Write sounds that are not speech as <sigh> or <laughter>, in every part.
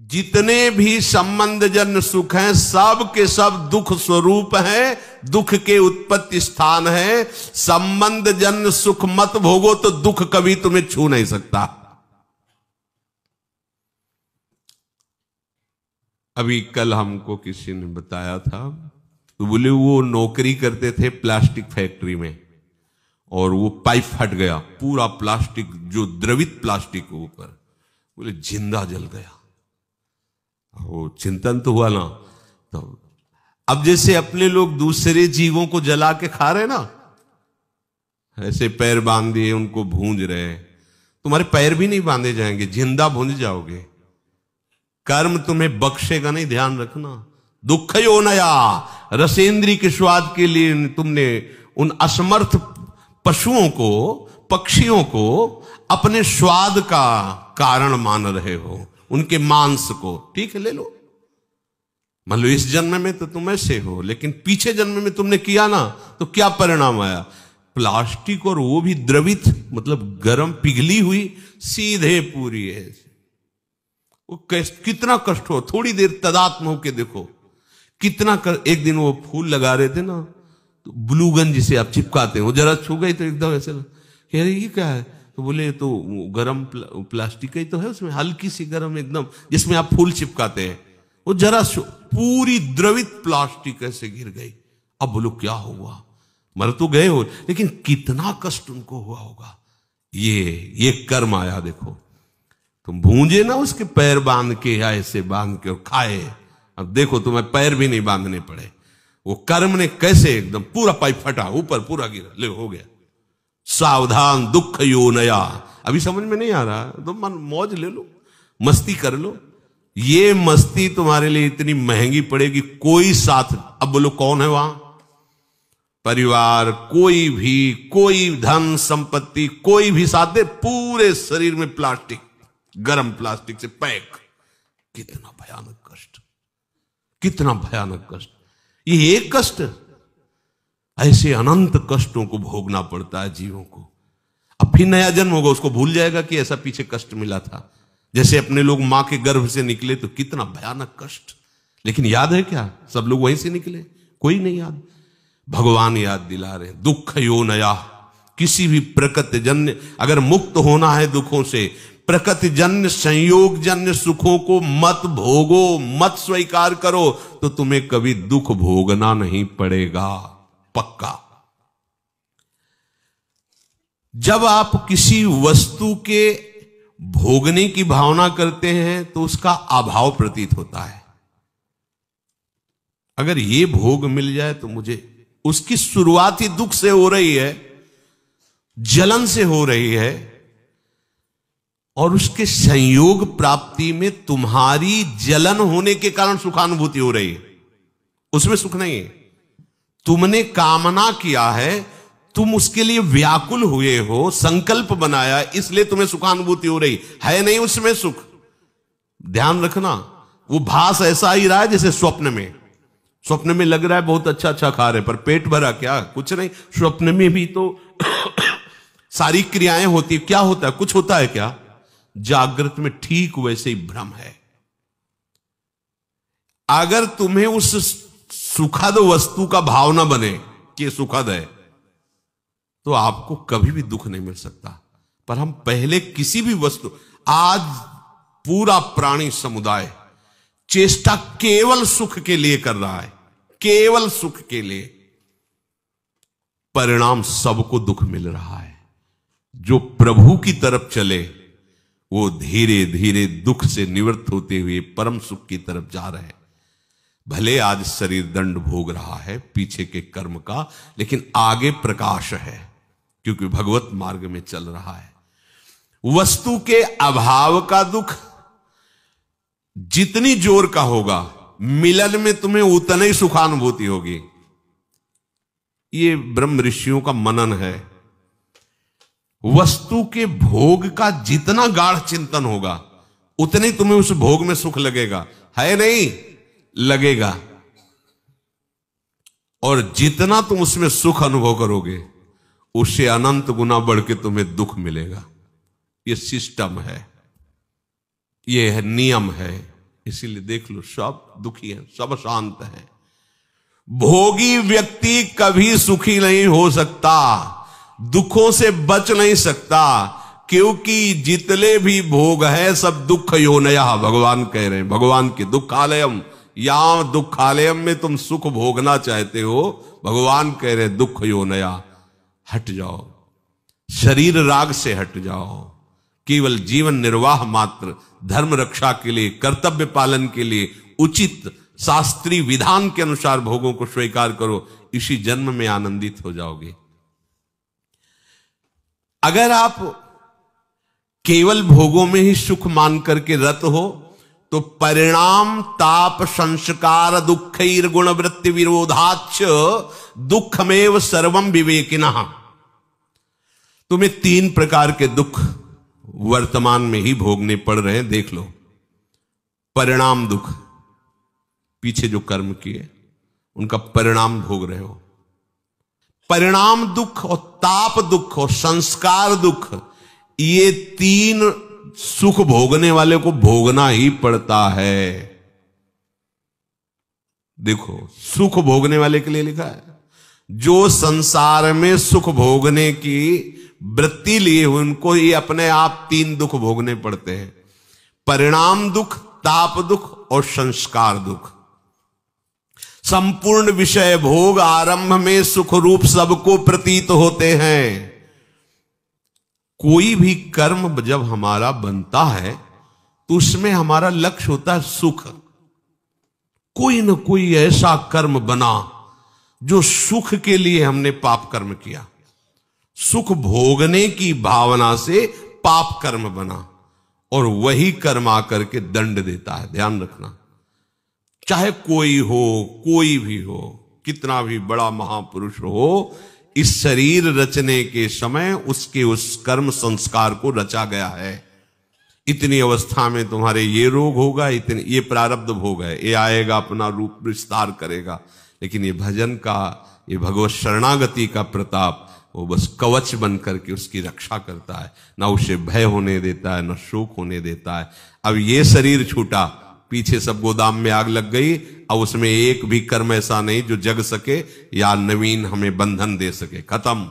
जितने भी संबंध जन सुख हैं सब के सब दुख स्वरूप हैं दुख के उत्पत्ति स्थान है संबंध जन सुख मत भोगो तो दुख कभी तुम्हें छू नहीं सकता अभी कल हमको किसी ने बताया था तो बोले वो नौकरी करते थे प्लास्टिक फैक्ट्री में और वो पाइप फट गया पूरा प्लास्टिक जो द्रवित प्लास्टिक ऊपर बोले जिंदा जल गया वो चिंतन तो हुआ ना तो अब जैसे अपने लोग दूसरे जीवों को जला के खा रहे ना ऐसे पैर बांध दिए उनको भूंज रहे तुम्हारे पैर भी नहीं बांधे जाएंगे जिंदा भूंज जाओगे कर्म तुम्हें बख्शेगा नहीं ध्यान रखना दुख ही होना या रसेंद्री के स्वाद के लिए तुमने उन असमर्थ पशुओं को पक्षियों को अपने स्वाद का कारण मान रहे हो उनके मांस को ठीक है ले लो मान लो इस जन्म में तो तुम ऐसे हो लेकिन पीछे जन्म में तुमने किया ना तो क्या परिणाम आया प्लास्टिक और वो भी द्रवित मतलब गर्म पिघली हुई सीधे पूरी है वो कितना कष्ट हो थोड़ी देर तदात्म होके देखो कितना कर, एक दिन वो फूल लगा रहे थे ना तो ब्लूगन जिसे आप चिपकाते हो जरा छू गई तो एकदम ऐसे रहे ये क्या है तो बोले तो गर्म प्लास्टिक ही तो है उसमें हल्की सी गर्म एकदम जिसमें आप फूल चिपकाते हैं वो जरा पूरी द्रवित प्लास्टिक ऐसे गिर गई अब बोलो क्या हुआ मर तो गए हो लेकिन कितना कष्ट उनको हुआ होगा ये ये कर्म आया देखो तुम भूंजे ना उसके पैर बांध के या ऐसे बांध के और खाए अब देखो तुम्हें पैर भी नहीं बांधने पड़े वो कर्म ने कैसे एकदम पूरा पाइप फटा ऊपर पूरा गिरा ले हो गया सावधान दुख यो नया अभी समझ में नहीं आ रहा तो मन मौज ले लो मस्ती कर लो ये मस्ती तुम्हारे लिए इतनी महंगी पड़ेगी कोई साथ अब बोलो कौन है वहां परिवार कोई भी कोई धन संपत्ति कोई भी साथ दे पूरे शरीर में प्लास्टिक गर्म प्लास्टिक से पैक कितना भयानक कष्ट कितना भयानक कष्ट ये एक कष्ट ऐसे अनंत कष्टों को भोगना पड़ता है जीवों को अब फिर नया जन्म होगा उसको भूल जाएगा कि ऐसा पीछे कष्ट मिला था जैसे अपने लोग मां के गर्भ से निकले तो कितना भयानक कष्ट लेकिन याद है क्या सब लोग वहीं से निकले कोई नहीं याद भगवान याद दिला रहे दुख यो नया किसी भी प्रकृति जन्य अगर मुक्त होना है दुखों से प्रकृति जन्य संयोग जन्य सुखों को मत भोगो मत स्वीकार करो तो तुम्हें कभी दुख भोगना नहीं पड़ेगा पक्का जब आप किसी वस्तु के भोगने की भावना करते हैं तो उसका अभाव प्रतीत होता है अगर ये भोग मिल जाए तो मुझे उसकी शुरुआत ही दुख से हो रही है जलन से हो रही है और उसके संयोग प्राप्ति में तुम्हारी जलन होने के कारण सुखानुभूति हो रही है उसमें सुख नहीं है तुमने कामना किया है तुम उसके लिए व्याकुल हुए हो संकल्प बनाया इसलिए तुम्हें सुखानुभूति हो रही है नहीं उसमें सुख ध्यान रखना वो भास ऐसा ही रहा है जैसे स्वप्न में स्वप्न में लग रहा है बहुत अच्छा अच्छा खा रहे पर पेट भरा क्या कुछ नहीं स्वप्न में भी तो <coughs> सारी क्रियाएं होती है क्या होता है कुछ होता है क्या जागृत में ठीक वैसे ही भ्रम है अगर तुम्हें उस सुखद वस्तु का भावना बने कि सुखद है तो आपको कभी भी दुख नहीं मिल सकता पर हम पहले किसी भी वस्तु आज पूरा प्राणी समुदाय चेष्टा केवल सुख के लिए कर रहा है केवल सुख के लिए परिणाम सबको दुख मिल रहा है जो प्रभु की तरफ चले वो धीरे धीरे दुख से निवृत्त होते हुए परम सुख की तरफ जा रहे हैं भले आज शरीर दंड भोग रहा है पीछे के कर्म का लेकिन आगे प्रकाश है क्योंकि भगवत मार्ग में चल रहा है वस्तु के अभाव का दुख जितनी जोर का होगा मिलन में तुम्हें उतना ही सुखानुभूति होगी ये ब्रह्म ऋषियों का मनन है वस्तु के भोग का जितना गाढ़ चिंतन होगा उतने तुम्हें उस भोग में सुख लगेगा है नहीं लगेगा और जितना तुम उसमें सुख अनुभव करोगे उससे अनंत गुना बढ़ के तुम्हें दुख मिलेगा यह सिस्टम है यह है नियम है इसीलिए देख लो सब दुखी हैं सब शांत हैं भोगी व्यक्ति कभी सुखी नहीं हो सकता दुखों से बच नहीं सकता क्योंकि जितने भी भोग हैं सब दुख योनया भगवान कह रहे हैं भगवान के दुखालयम या दुखालयम में तुम सुख भोगना चाहते हो भगवान कह रहे दुख यो नया हट जाओ शरीर राग से हट जाओ केवल जीवन निर्वाह मात्र धर्म रक्षा के लिए कर्तव्य पालन के लिए उचित शास्त्री विधान के अनुसार भोगों को स्वीकार करो इसी जन्म में आनंदित हो जाओगे अगर आप केवल भोगों में ही सुख मान करके रत हो तो परिणाम ताप संस्कार दुख गुण वृत्ति विरोधाच दुखमेव सर्वम विवेकिना तुम्हें तीन प्रकार के दुख वर्तमान में ही भोगने पड़ रहे हैं देख लो परिणाम दुख पीछे जो कर्म किए उनका परिणाम भोग रहे हो परिणाम दुख और ताप दुख और संस्कार दुख ये तीन सुख भोगने वाले को भोगना ही पड़ता है देखो सुख भोगने वाले के लिए लिखा है जो संसार में सुख भोगने की वृत्ति लिए हुए उनको ही अपने आप तीन दुख भोगने पड़ते हैं परिणाम दुख ताप दुख और संस्कार दुख संपूर्ण विषय भोग आरंभ में सुख रूप सबको प्रतीत होते हैं कोई भी कर्म जब हमारा बनता है तो उसमें हमारा लक्ष्य होता है सुख कोई ना कोई ऐसा कर्म बना जो सुख के लिए हमने पाप कर्म किया सुख भोगने की भावना से पाप कर्म बना और वही कर्म आकर के दंड देता है ध्यान रखना चाहे कोई हो कोई भी हो कितना भी बड़ा महापुरुष हो इस शरीर रचने के समय उसके उस कर्म संस्कार को रचा गया है इतनी अवस्था में तुम्हारे ये रोग होगा इतने ये प्रारब्ध भोग है ये आएगा अपना रूप विस्तार करेगा लेकिन ये भजन का ये भगवत शरणागति का प्रताप वो बस कवच बन करके उसकी रक्षा करता है ना उसे भय होने देता है ना शोक होने देता है अब ये शरीर छूटा पीछे सब गोदाम में आग लग गई अब उसमें एक भी कर्म ऐसा नहीं जो जग सके या नवीन हमें बंधन दे सके खत्म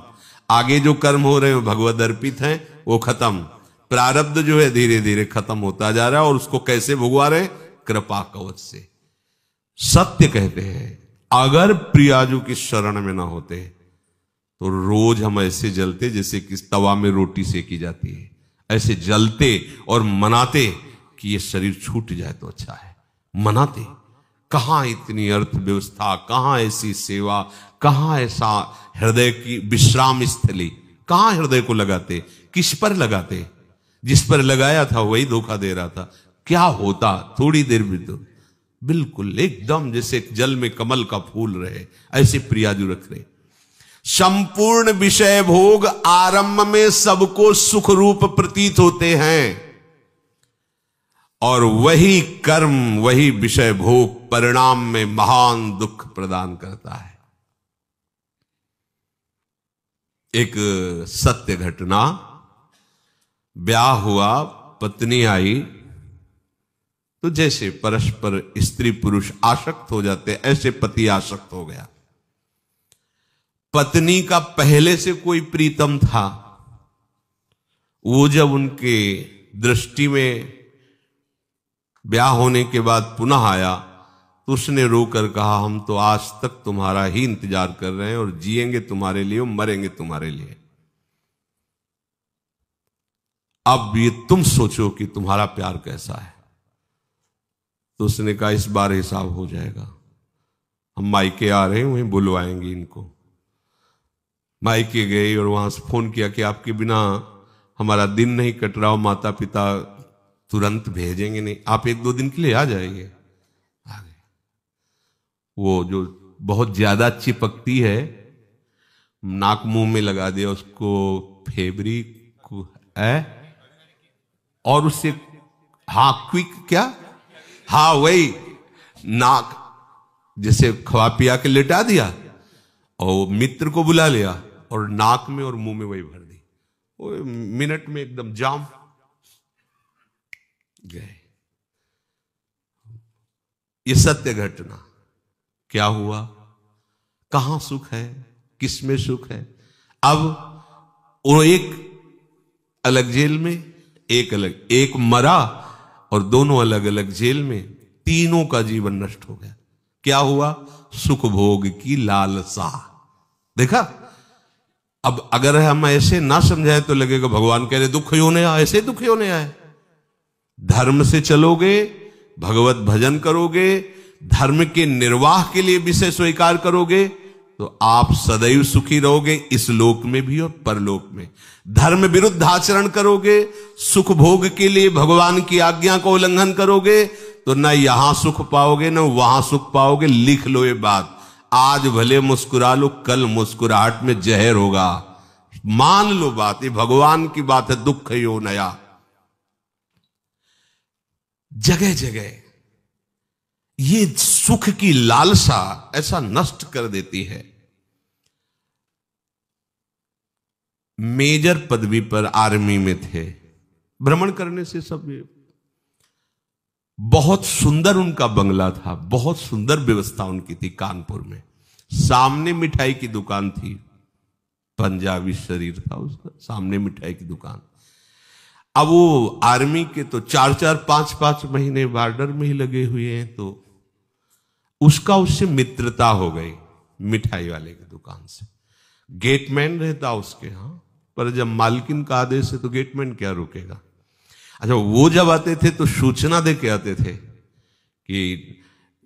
आगे जो कर्म हो रहे हैं भगवत अर्पित हैं वो खत्म प्रारब्ध जो है धीरे धीरे खत्म होता जा रहा है और उसको कैसे भुगवा रहे कृपा कवच से सत्य कहते हैं अगर प्रियाजू की शरण में ना होते तो रोज हम ऐसे जलते जैसे किस तवा में रोटी सेकी जाती है ऐसे जलते और मनाते कि ये शरीर छूट जाए तो अच्छा है मनाते कहाँ इतनी अर्थव्यवस्था कहाँ ऐसी सेवा कहाँ ऐसा हृदय की विश्राम स्थली कहाँ हृदय को लगाते किस पर लगाते जिस पर लगाया था वही धोखा दे रहा था क्या होता थोड़ी देर भी तो बिल्कुल एकदम जैसे जल में कमल का फूल रहे ऐसे प्रियाजू रख रहे संपूर्ण विषय भोग आरंभ में सबको सुख रूप प्रतीत होते हैं और वही कर्म वही विषय भोग परिणाम में महान दुख प्रदान करता है एक सत्य घटना ब्याह हुआ पत्नी आई तो जैसे परस्पर स्त्री पुरुष आसक्त हो जाते ऐसे पति आसक्त हो गया पत्नी का पहले से कोई प्रीतम था वो जब उनके दृष्टि में ब्याह होने के बाद पुनः आया तो उसने रोकर कहा हम तो आज तक तुम्हारा ही इंतजार कर रहे हैं और जिएंगे तुम्हारे लिए और मरेंगे तुम्हारे लिए अब ये तुम सोचो कि तुम्हारा प्यार कैसा है तो उसने कहा इस बार हिसाब हो जाएगा हम मायके आ रहे हैं वहीं बुलवाएंगे इनको मायके गए और वहां से फोन किया कि आपके बिना हमारा दिन नहीं कट रहा माता पिता तुरंत भेजेंगे नहीं आप एक दो दिन के लिए आ जाएंगे आ गए वो जो बहुत ज्यादा चिपकती है नाक मुंह में लगा दिया उसको फेब्रिक है और उससे हा क्विक क्या हा वही नाक जैसे खवा पिया के लेटा दिया और मित्र को बुला लिया और नाक में और मुंह में वही भर दी मिनट में एकदम जाम गए ये सत्य घटना क्या हुआ कहां सुख है किस में सुख है अब वो एक अलग जेल में एक अलग एक मरा और दोनों अलग अलग जेल में तीनों का जीवन नष्ट हो गया क्या हुआ सुख भोग की लालसा देखा अब अगर हम ऐसे ना समझाए तो लगेगा भगवान कह रहे दुख नहीं आए ऐसे दुख नहीं आया धर्म से चलोगे भगवत भजन करोगे धर्म के निर्वाह के लिए विषय स्वीकार करोगे तो आप सदैव सुखी रहोगे इस लोक में भी और परलोक में धर्म विरुद्ध आचरण करोगे सुख भोग के लिए भगवान की आज्ञा का उल्लंघन करोगे तो ना यहां सुख पाओगे ना वहां सुख पाओगे लिख लो ये बात आज भले मुस्कुरा लो कल मुस्कुराहट में जहर होगा मान लो बात ये भगवान की बात है दुख ही हो नया जगह जगह ये सुख की लालसा ऐसा नष्ट कर देती है मेजर पदवी पर आर्मी में थे भ्रमण करने से सब बहुत सुंदर उनका बंगला था बहुत सुंदर व्यवस्था उनकी थी कानपुर में सामने मिठाई की दुकान थी पंजाबी शरीर था उसका सामने मिठाई की दुकान अब वो आर्मी के तो चार चार पांच पांच महीने बॉर्डर में ही लगे हुए हैं तो उसका उससे मित्रता हो गई मिठाई वाले की दुकान से गेटमैन रहता उसके यहां पर जब मालकिन का आदेश है तो गेटमैन क्या रुकेगा अच्छा वो जब आते थे तो सूचना दे के आते थे कि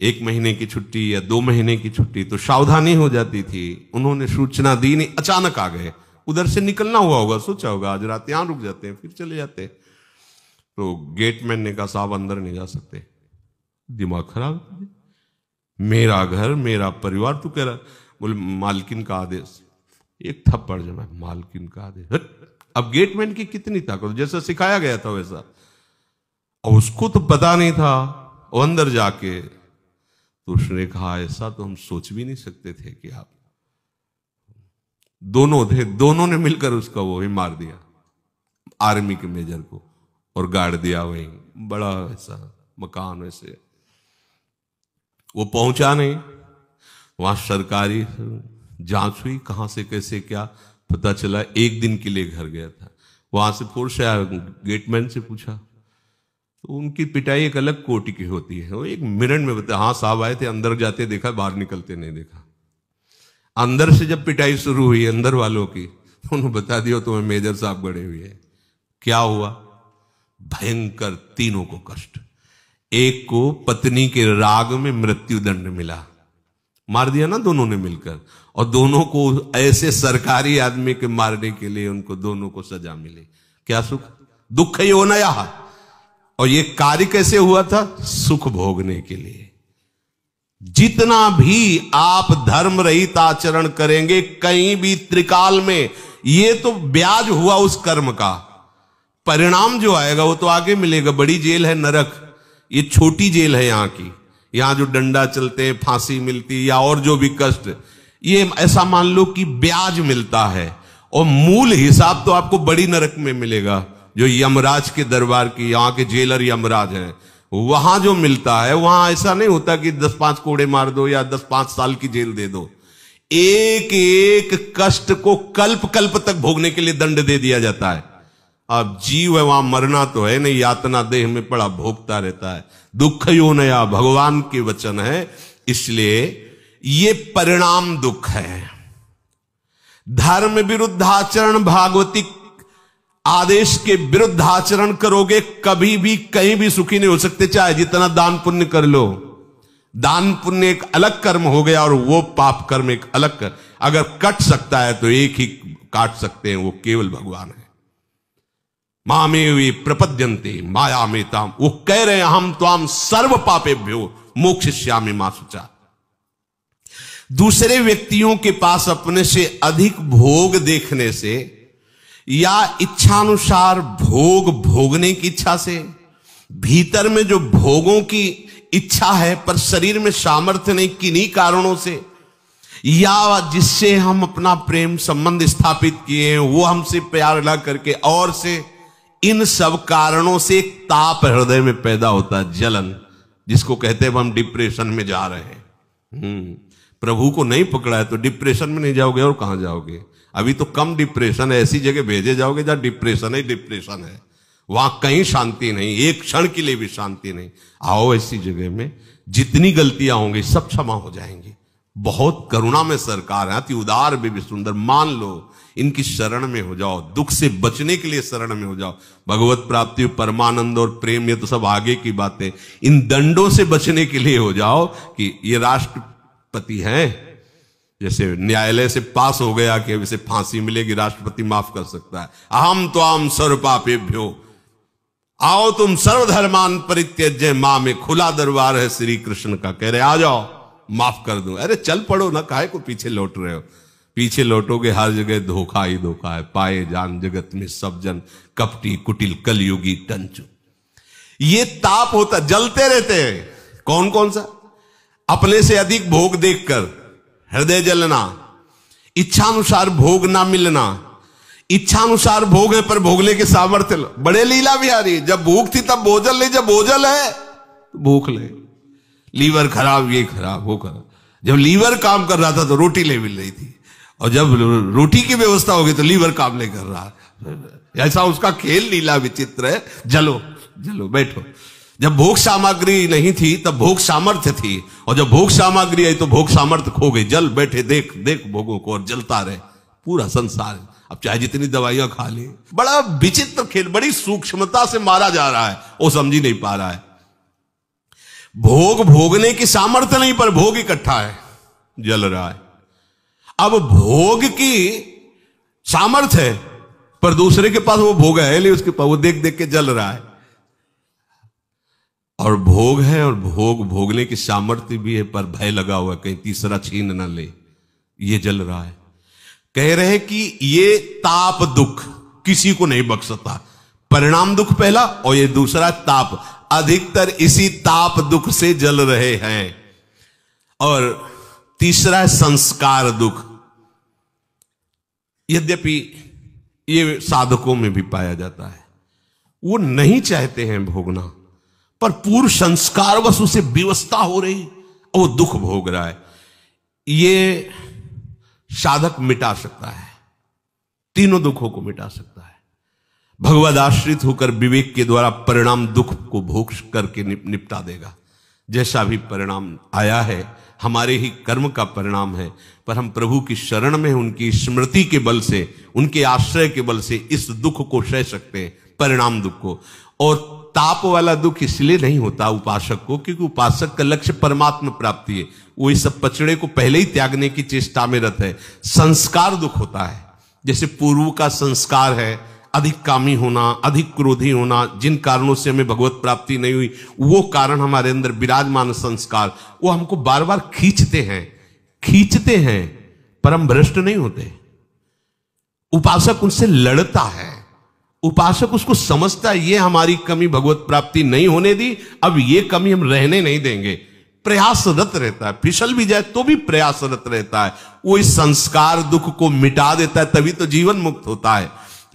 एक महीने की छुट्टी या दो महीने की छुट्टी तो सावधानी हो जाती थी उन्होंने सूचना दी नहीं अचानक आ गए उधर से निकलना हुआ होगा सोचा होगा आज रात यहां रुक जाते हैं फिर चले जाते हैं तो गेटमैन ने कहा साहब अंदर नहीं जा सकते दिमाग खराब मेरा घर मेरा परिवार तू कह रहा बोले मालकिन का आदेश एक थप्पड़ जमा मालकिन का आदेश अब गेटमैन की कितनी ताकत जैसा सिखाया गया था वैसा अब उसको तो पता नहीं था वो अंदर जाके तो उसने कहा ऐसा तो हम सोच भी नहीं सकते थे कि आप दोनों थे दोनों ने मिलकर उसका वो ही मार दिया आर्मी के मेजर को और गाड़ दिया वहीं बड़ा ऐसा मकान वैसे वो पहुंचा नहीं वहां सरकारी जांच हुई कहां से कैसे क्या पता चला एक दिन के लिए घर गया था वहां से फोर से आया गेटमैन से पूछा तो उनकी पिटाई एक अलग कोटि की होती है वो एक मिनट में बता हाँ साहब आए थे अंदर जाते देखा बाहर निकलते नहीं देखा अंदर से जब पिटाई शुरू हुई अंदर वालों की तो उन्हें बता दिया तुम्हें मेजर साहब गड़े हुए क्या हुआ भयंकर तीनों को कष्ट एक को पत्नी के राग में मृत्यु दंड मिला मार दिया ना दोनों ने मिलकर और दोनों को ऐसे सरकारी आदमी के मारने के लिए उनको दोनों को सजा मिली क्या सुख दुख ही होना यहा और ये कार्य कैसे हुआ था सुख भोगने के लिए जितना भी आप धर्म रहित आचरण करेंगे कहीं भी त्रिकाल में ये तो ब्याज हुआ उस कर्म का परिणाम जो आएगा वो तो आगे मिलेगा बड़ी जेल है नरक ये छोटी जेल है यहां की यहां जो डंडा चलते हैं फांसी मिलती या और जो भी कष्ट ये ऐसा मान लो कि ब्याज मिलता है और मूल हिसाब तो आपको बड़ी नरक में मिलेगा जो यमराज के दरबार की यहां के जेलर यमराज हैं वहां जो मिलता है वहां ऐसा नहीं होता कि दस पांच कोड़े मार दो या दस पांच साल की जेल दे दो एक एक कष्ट को कल्प कल्प तक भोगने के लिए दंड दे दिया जाता है अब जीव है वहां मरना तो है नहीं यातना देह में पड़ा भोगता रहता है दुख यो नया भगवान के वचन है इसलिए ये परिणाम दुख है धर्म विरुद्ध आचरण भागवती आदेश के विरुद्ध आचरण करोगे कभी भी कहीं भी सुखी नहीं हो सकते चाहे जितना दान पुण्य कर लो दान पुण्य एक अलग कर्म हो गया और वो पाप कर्म एक अलग कर अगर कट सकता है तो एक ही काट सकते हैं वो केवल भगवान है मामे वे प्रपद्यंते माया में ताम वो कह रहे हैं हम तो हम सर्व पापे भ्यो मोक्ष श्यामी मा सुचा दूसरे व्यक्तियों के पास अपने से अधिक भोग देखने से या इच्छानुसार भोग भोगने की इच्छा से भीतर में जो भोगों की इच्छा है पर शरीर में सामर्थ्य नहीं किन्हीं कारणों से या जिससे हम अपना प्रेम संबंध स्थापित किए हैं वो हमसे प्यार ला करके और से इन सब कारणों से एक ताप हृदय में पैदा होता है जलन जिसको कहते हैं हम डिप्रेशन में जा रहे हैं हम्म प्रभु को नहीं पकड़ा है तो डिप्रेशन में नहीं जाओगे और कहाँ जाओगे अभी तो कम डिप्रेशन है ऐसी जगह भेजे जाओगे जहाँ डिप्रेशन है डिप्रेशन है वहाँ कहीं शांति नहीं एक क्षण के लिए भी शांति नहीं आओ ऐसी जगह में जितनी गलतियां होंगी सब क्षमा हो जाएंगी बहुत करुणा में सरकार है अति उदार भी, भी सुंदर मान लो इनकी शरण में हो जाओ दुख से बचने के लिए शरण में हो जाओ भगवत प्राप्ति परमानंद और प्रेम ये तो सब आगे की बातें इन दंडों से बचने के लिए हो जाओ कि ये राष्ट्र राष्ट्रपति हैं जैसे न्यायालय से पास हो गया कि इसे फांसी मिलेगी राष्ट्रपति माफ कर सकता है अहम तो आम सर्वपापेभ्यो आओ तुम सर्वधर्मान परित्यज मां में खुला दरबार है श्री कृष्ण का कह रहे आ जाओ माफ कर दो अरे चल पड़ो ना काहे को पीछे लौट रहे हो पीछे लौटोगे हर जगह धोखा ही धोखा है पाए जान जगत में सब जन कपटी कुटिल कलयुगी टंचू ये ताप होता जलते रहते हैं कौन कौन सा अपने से अधिक भोग देखकर हृदय जलना इच्छा अनुसार भोग ना मिलना इच्छा अनुसार भोग है पर भोगले के सामर्थ्य बड़े लीला बिहारी जब भूख थी तब भोजन ले जब भोजन है तो भूख ले लीवर खराब ये खराब वो खराब जब लीवर काम कर रहा था तो रोटी ले मिल रही थी और जब रोटी की व्यवस्था होगी तो लीवर काम नहीं कर रहा ऐसा उसका खेल लीला विचित्र है जलो जलो बैठो जब भोग सामग्री नहीं थी तब भोग सामर्थ्य थी और जब भोग सामग्री आई तो भोग सामर्थ्य खो गई जल बैठे देख देख भोगों को और जलता रहे पूरा संसार अब चाहे जितनी दवाइयां खा ले बड़ा विचित्र खेल बड़ी सूक्ष्मता से मारा जा रहा है वो समझ ही नहीं पा रहा है भोग भोगने की सामर्थ्य नहीं पर भोग इकट्ठा है जल रहा है अब भोग की सामर्थ्य है पर दूसरे के पास वो भोग है उसके पास वो देख देख के जल रहा है और भोग है और भोग भोगने की सामर्थ्य भी है पर भय लगा हुआ कहीं तीसरा छीन ना ले ये जल रहा है कह रहे हैं कि ये ताप दुख किसी को नहीं बख सकता परिणाम दुख पहला और ये दूसरा ताप अधिकतर इसी ताप दुख से जल रहे हैं और तीसरा है संस्कार दुख यद्यपि ये साधकों में भी पाया जाता है वो नहीं चाहते हैं भोगना पर पूर्व संस्कारवश उसे व्यवस्था हो रही और वो दुख भोग रहा है ये साधक मिटा सकता है तीनों दुखों को मिटा सकता है भगवद आश्रित होकर विवेक के द्वारा परिणाम दुख को भोग करके निप, निपटा देगा जैसा भी परिणाम आया है हमारे ही कर्म का परिणाम है पर हम प्रभु की शरण में उनकी स्मृति के बल से उनके आश्रय के बल से इस दुख को सह सकते हैं परिणाम दुख को और ताप वाला दुख इसलिए नहीं होता उपासक को क्योंकि उपासक का लक्ष्य परमात्मा प्राप्ति है वो इस सब पचड़े को पहले ही त्यागने की चेष्टा में रत है संस्कार दुख होता है जैसे पूर्व का संस्कार है अधिक कामी होना अधिक क्रोधी होना जिन कारणों से हमें भगवत प्राप्ति नहीं हुई वो कारण हमारे अंदर विराजमान संस्कार वो हमको बार बार खींचते हैं खींचते हैं पर हम भ्रष्ट नहीं होते उपासक उनसे लड़ता है उपासक उसको समझता है ये हमारी कमी भगवत प्राप्ति नहीं होने दी अब ये कमी हम रहने नहीं देंगे प्रयासरत रहता है फिसल भी जाए तो भी प्रयासरत रहता है वो इस संस्कार दुख को मिटा देता है तभी तो जीवन मुक्त होता है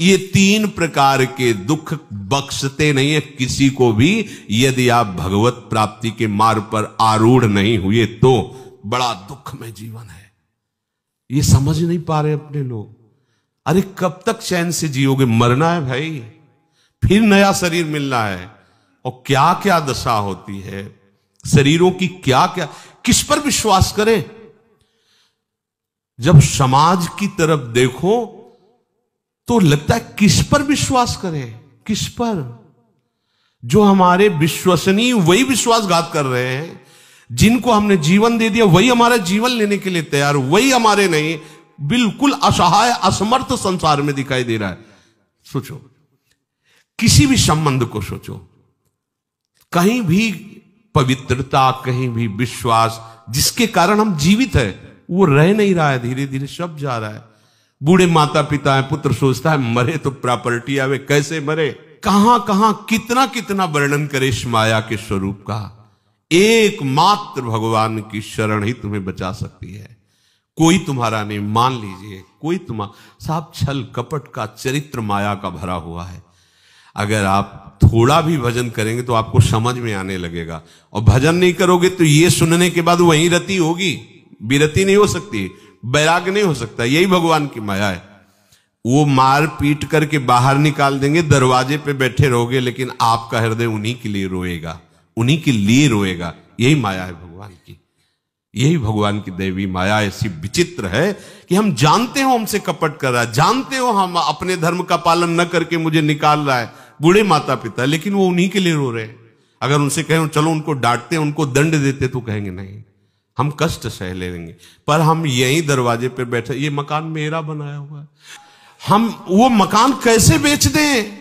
ये तीन प्रकार के दुख बख्शते नहीं है किसी को भी यदि आप भगवत प्राप्ति के मार्ग पर आरूढ़ नहीं हुए तो बड़ा दुख में जीवन है ये समझ नहीं पा रहे अपने लोग अरे कब तक चैन से जियोगे मरना है भाई फिर नया शरीर मिलना है और क्या क्या दशा होती है शरीरों की क्या क्या किस पर विश्वास करें जब समाज की तरफ देखो तो लगता है किस पर विश्वास करें किस पर जो हमारे विश्वसनीय वही विश्वासघात कर रहे हैं जिनको हमने जीवन दे दिया वही हमारा जीवन लेने के लिए तैयार वही हमारे नहीं बिल्कुल असहाय असमर्थ संसार में दिखाई दे रहा है सोचो किसी भी संबंध को सोचो कहीं भी पवित्रता कहीं भी विश्वास जिसके कारण हम जीवित है वो रह नहीं रहा है धीरे धीरे सब जा रहा है बूढ़े माता पिता है पुत्र सोचता है मरे तो प्रॉपर्टी आवे कैसे मरे कहां कहां कितना कितना वर्णन करे इस माया के स्वरूप का एकमात्र भगवान की शरण ही तुम्हें बचा सकती है कोई तुम्हारा नहीं मान लीजिए कोई तुम्हारा साहब छल कपट का चरित्र माया का भरा हुआ है अगर आप थोड़ा भी भजन करेंगे तो आपको समझ में आने लगेगा और भजन नहीं करोगे तो ये सुनने के बाद वही रति होगी विरति नहीं हो सकती बैराग नहीं हो सकता यही भगवान की माया है वो मार पीट करके बाहर निकाल देंगे दरवाजे पे बैठे रहोगे लेकिन आपका हृदय उन्हीं के लिए रोएगा उन्हीं के लिए रोएगा यही माया है भगवान की यही भगवान की देवी माया ऐसी विचित्र है कि हम जानते हो हमसे कपट कर रहा है जानते हो हम अपने धर्म का पालन न करके मुझे निकाल रहा है बूढ़े माता पिता लेकिन वो उन्हीं के लिए रो रहे हैं अगर उनसे कहें चलो उनको डांटते उनको दंड देते तो कहेंगे नहीं हम कष्ट सह ले लेंगे पर हम यही दरवाजे पर बैठे ये मकान मेरा बनाया हुआ है हम वो मकान कैसे बेच दें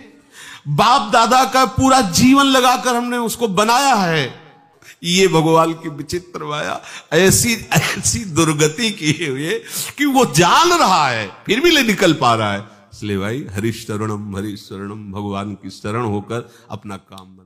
बाप दादा का पूरा जीवन लगाकर हमने उसको बनाया है ये भगवान की विचित्र माया ऐसी ऐसी दुर्गति किए हुए कि वो जान रहा है फिर भी ले निकल पा रहा है इसलिए भाई हरिशरणम हरिशरणम भगवान की शरण होकर अपना काम